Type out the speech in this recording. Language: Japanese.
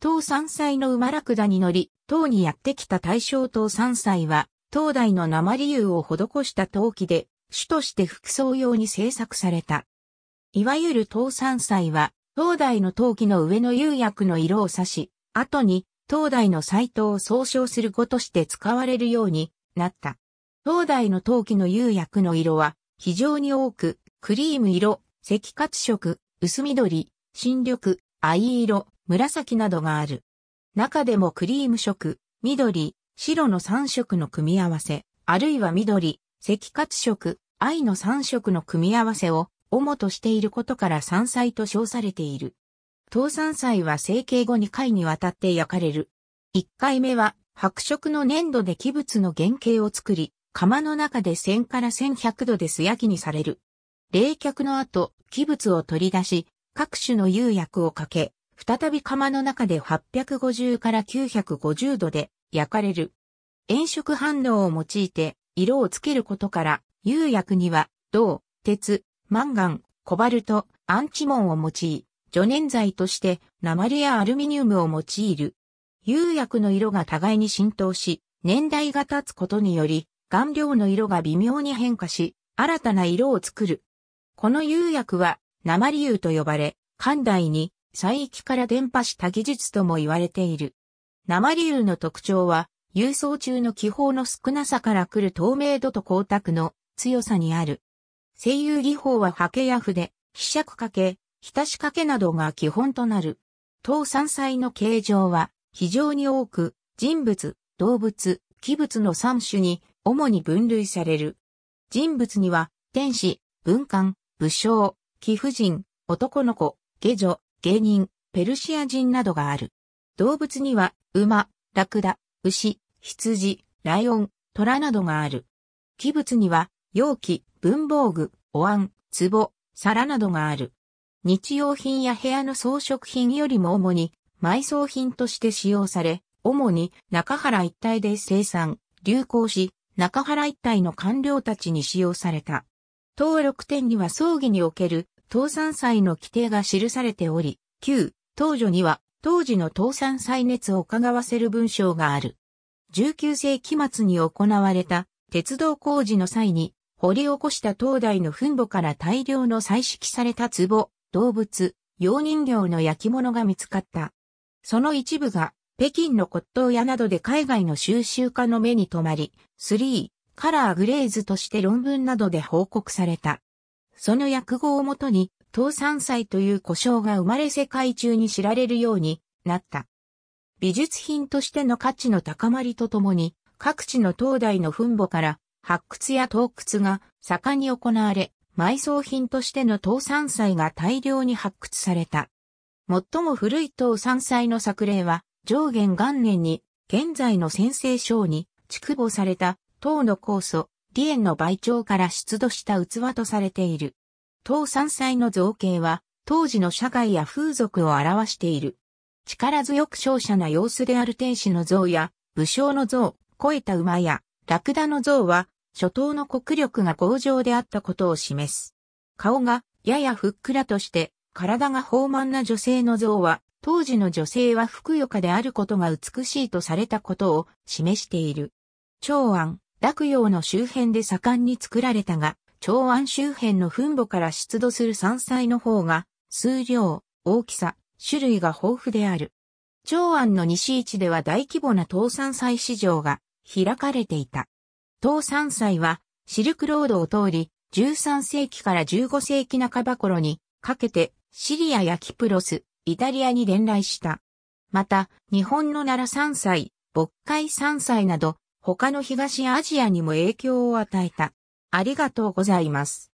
東山祭の馬ラクダに乗り、唐にやってきた大正東山祭は、東大の鉛由を施した陶器で、主として服装用に製作された。いわゆる東山祭は、東大の陶器の上の釉薬の色を指し、後に東大の斎イを総称する語として使われるようになった。東大の陶器の釉薬の色は非常に多く、クリーム色、赤褐色、薄緑、新緑、藍色、紫などがある。中でもクリーム色、緑、白の3色の組み合わせ、あるいは緑、赤褐色、藍の3色の組み合わせを主としていることから山菜と称されている。当山菜は成形後2回にわたって焼かれる。1回目は白色の粘土で器物の原型を作り、釜の中で1000から1100度で素焼きにされる。冷却の後、器物を取り出し、各種の釉薬をかけ、再び釜の中で850から950度で焼かれる。炎色反応を用いて色をつけることから、釉薬には銅、鉄、マンガン、コバルト、アンチモンを用い、除粘剤として鉛やアルミニウムを用いる。釉薬の色が互いに浸透し、年代が経つことにより、顔料の色が微妙に変化し、新たな色を作る。この釉薬は、鉛油と呼ばれ、寛大に最域から伝播した技術とも言われている。生理の特徴は、輸送中の気泡の少なさから来る透明度と光沢の強さにある。声優技法は刷毛や筆、希釈掛け、浸し掛けなどが基本となる。当山菜の形状は非常に多く、人物、動物、器物の三種に主に分類される。人物には、天使、文官、武将、貴婦人、男の子、下女、芸人、ペルシア人などがある。動物には、馬、ラクダ、牛、羊、ライオン、虎などがある。器物には、容器、文房具、お椀、壺、皿などがある。日用品や部屋の装飾品よりも主に埋葬品として使用され、主に中原一帯で生産、流行し、中原一帯の官僚たちに使用された。登録店には葬儀における倒産祭の規定が記されており、旧、当初には、当時の倒産祭熱を伺わせる文章がある。19世紀末に行われた鉄道工事の際に掘り起こした東大の墳墓から大量の採識された壺、動物、洋人形の焼き物が見つかった。その一部が北京の骨董屋などで海外の収集家の目に留まり、3、カラーグレーズとして論文などで報告された。その訳語をもとに、東山祭という故障が生まれ世界中に知られるようになった。美術品としての価値の高まりとともに、各地の東大の墳墓から発掘や盗掘が盛んに行われ、埋葬品としての東山祭が大量に発掘された。最も古い東山祭の作例は、上元元年に、現在の先生省に、築母された、唐の高祖、李園の梅鳥から出土した器とされている。当山菜の造形は、当時の社会や風俗を表している。力強く勝者な様子である天使の像や、武将の像、肥えた馬や、ラクダの像は、初頭の国力が強情であったことを示す。顔が、ややふっくらとして、体が豊満な女性の像は、当時の女性はふくよかであることが美しいとされたことを示している。長安、洛陽の周辺で盛んに作られたが、長安周辺の墳墓から出土する山菜の方が、数量、大きさ、種類が豊富である。長安の西市では大規模な東山菜市場が開かれていた。東山菜はシルクロードを通り13世紀から15世紀半ば頃にかけてシリアやキプロス、イタリアに伝来した。また、日本の奈良山菜、渤海山菜など他の東アジアにも影響を与えた。ありがとうございます。